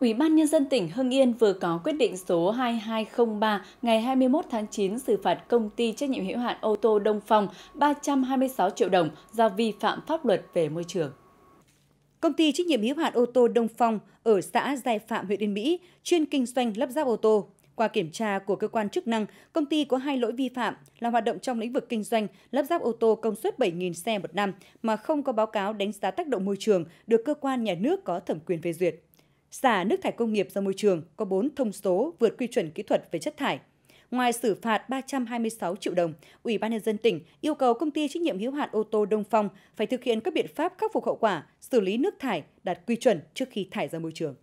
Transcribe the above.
Ủy ban Nhân dân tỉnh Hưng Yên vừa có quyết định số 2203 ngày 21 tháng 9 xử phạt công ty trách nhiệm hữu hạn ô tô Đông Phong 326 triệu đồng do vi phạm pháp luật về môi trường. Công ty trách nhiệm hữu hạn ô tô Đông Phong ở xã Giai Phạm, huyện Yên Mỹ, chuyên kinh doanh lắp ráp ô tô. Qua kiểm tra của cơ quan chức năng, công ty có hai lỗi vi phạm là hoạt động trong lĩnh vực kinh doanh lắp ráp ô tô công suất 7.000 xe một năm mà không có báo cáo đánh giá tác động môi trường được cơ quan nhà nước có thẩm quyền phê duyệt xả nước thải công nghiệp ra môi trường có 4 thông số vượt quy chuẩn kỹ thuật về chất thải. Ngoài xử phạt 326 triệu đồng, Ủy ban nhân dân tỉnh yêu cầu công ty trách nhiệm hiếu hạn ô tô Đông Phong phải thực hiện các biện pháp khắc phục hậu quả, xử lý nước thải đạt quy chuẩn trước khi thải ra môi trường.